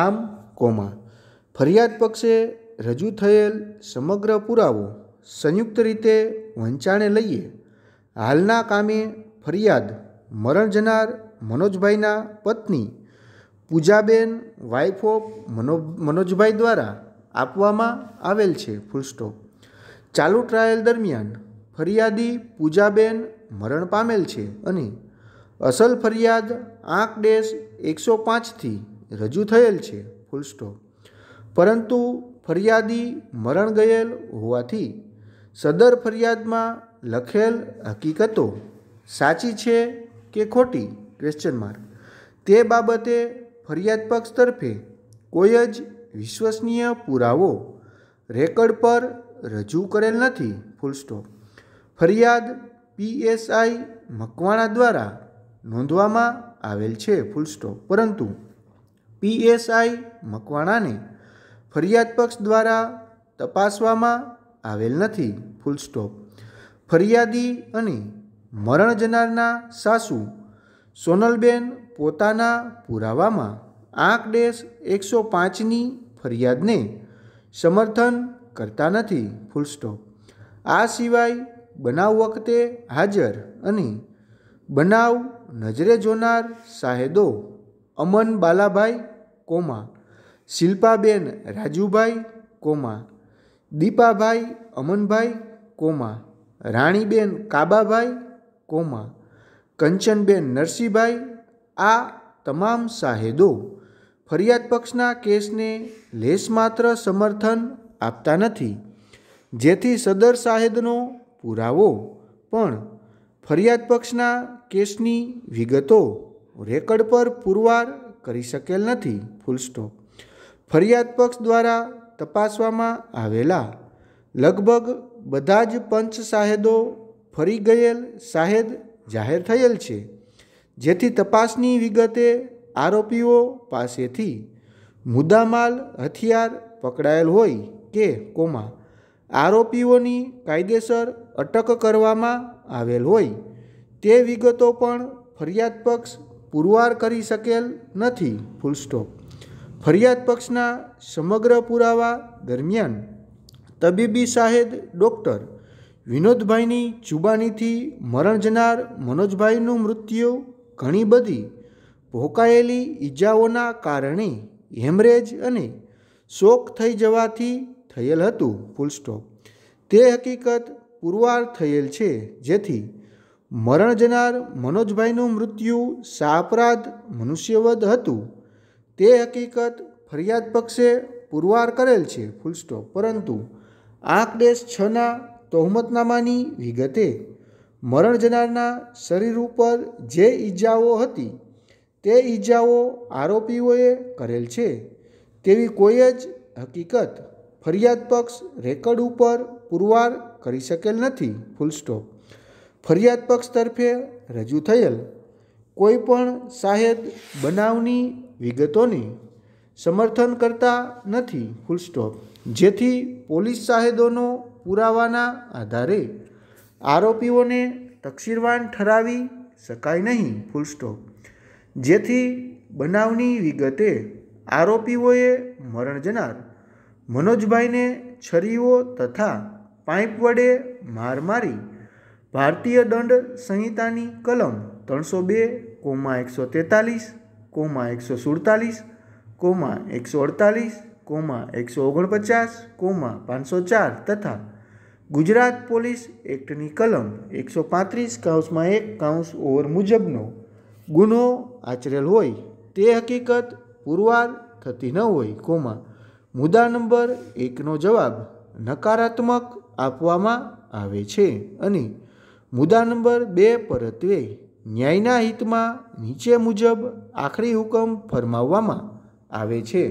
આમ કોમા ફરિયાદ પક્ષે રજૂ થયેલ સમગ્ર પુરાવો સંયુક્ત રીતે વંચાણે લઈએ હાલના કામે ફરિયાદ મરણ જનાર મનોજભાઈના પત્ની પૂજાબેન વાઇફ ઓફ મનો મનોજભાઈ દ્વારા આપવામાં આવેલ છે ફૂલસ્ટોપ ચાલુ ટ્રાયલ દરમિયાન ફરિયાદી પૂજાબેન મરણ પામેલ છે અને અસલ ફરિયાદ આંક ડેશ એકસો પાંચથી રજૂ થયેલ છે ફૂલ સ્ટોપ પરંતુ ફરિયાદી મરણ ગયેલ હોવાથી સદર ફરિયાદમાં લખેલ હકીકતો સાચી છે કે ખોટી ક્વેશ્ચન માર્ક તે બાબતે ફરિયાદ પક્ષ તરફે કોઈ જ વિશ્વસનીય પુરાવો રેકર્ડ પર રજૂ કરેલ નથી ફૂલ સ્ટોપ ફરિયાદ પીએસઆઈ મકવાણા દ્વારા નોંધવામાં આવેલ છે ફૂલ સ્ટોપ પરંતુ પીએસઆઈ મકવાણાને ફરિયાદ પક્ષ દ્વારા તપાસવામાં આવેલ નથી ફૂલ સ્ટોપ ફરિયાદી અને મરણ જનારના સાસુ સોનલબેન પોતાના પુરાવામાં આંખ ડેશ એકસો પાંચની ફરિયાદને સમર્થન કરતા નથી ફૂલ સ્ટોપ આ સિવાય બનાવ વખતે હાજર અને બનાવ નજરે જોનાર સાહેદો Aman Balabhai comma Shilpaben Rajubhai comma Dipabhai Amanbhai comma Raniben Kababhai comma Kanchanben Narsinhbhai આ તમામ સાહેદો ફરિયાદ પક્ષના કેસને માત્ર સમર્થન આપતા નથી જેથી સદર શાહેદનો પુરાવો પણ ફરિયાદ પક્ષના કેસની વિગતો રેકર્ડ પર પુરવાર કરી શકેલ નથી ફૂલ સ્ટોપ ફરિયાદ પક્ષ દ્વારા તપાસવામાં આવેલા લગભગ બધા જ પંચ સાહેદો ફરી ગયેલ સાહેદ જાહેર થયેલ છે જેથી તપાસની વિગતે આરોપીઓ પાસેથી મુદ્દામાલ હથિયાર પકડાયેલ હોય કે કોમા આરોપીઓની કાયદેસર અટક કરવામાં આવેલ હોય તે વિગતો પણ ફરિયાદ પક્ષ પુરવાર કરી શકેલ નથી ફૂલ સ્ટોપ ફરિયાદ પક્ષના સમગ્ર પુરાવા દરમિયાન તબીબી સાહેબ ડૉક્ટર વિનોદભાઈની જુબાનીથી મરણ જનાર મનોજભાઈનું મૃત્યુ ઘણી બધી ભોકાયેલી ઈજાઓના કારણે હેમરેજ અને શોક થઈ જવાથી થયેલ હતું ફૂલસ્ટોપ તે હકીકત પુરવાર થયેલ છે જેથી મરણ જનાર મનોજભાઈનું મૃત્યુ શાપરાધ મનુષ્યવધ હતું તે હકીકત ફરિયાદ પક્ષે પુરવાર કરેલ છે ફૂલસ્ટોપ પરંતુ આંકડેશ છના તોહમતનામાની વિગતે મરણ જનારના શરીર ઉપર જે ઈજાઓ હતી તે ઈજાઓ આરોપીઓએ કરેલ છે તેવી કોઈ જ હકીકત ફરિયાદ પક્ષ રેકર્ડ ઉપર પુરવાર કરી શકેલ નથી ફૂલસ્ટોપ ફરિયાદ પક્ષ તરફે રજૂ થયેલ કોઈપણ શાહેદ બનાવની વિગતોની સમર્થન કરતા નથી ફૂલસ્ટોપ જેથી પોલીસ શાહેદોનો પુરાવાના આધારે આરોપીઓને તકસીરવાન ઠરાવી શકાય નહીં ફૂલસ્ટોપ જેથી બનાવની વિગતે આરોપીઓએ મરણ જનાર મનોજભાઈને છરીઓ તથા પાઇપ વડે માર મારી ભારતીય દંડ સંહિતાની કલમ ત્રણસો બે કોમા એકસો તેતાલીસ કોમા એકસો સુડતાલીસ કોમા એકસો અડતાલીસ કોમા એકસો ઓગણપચાસ કોમા પાંચસો ચાર તથા ગુજરાત પોલીસ એક્ટની કલમ એકસો પાંત્રીસ કાઉન્સમાં એક કાઉન્સ ઓવર મુજબનો ગુનો આચરેલ હોય તે હકીકત પુરવાર થતી ન હોય કોમા મુદ્દા નંબર એકનો જવાબ નકારાત્મક આપવામાં આવે છે અને મુદ્દા નંબર બે પરત્વે ન્યાયના હિતમાં નીચે મુજબ આખરી હુકમ ફરમાવવામાં આવે છે